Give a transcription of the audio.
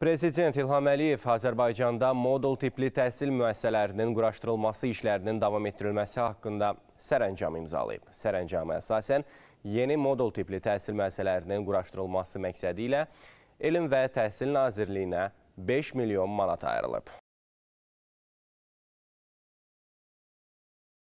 Prezident İlham Əliyev Azərbaycanda modul tipli təhsil müəssisələrinin quraşdırılması işlərinin davam etdirilməsi haqqında sərəncam imzalayıb. Sərəncama əsasən yeni modul tipli təhsil müəssisələrinin quraşdırılması məqsədi ilə Elm və Təhsil Nazirliyinə 5 milyon manat ayrılıb.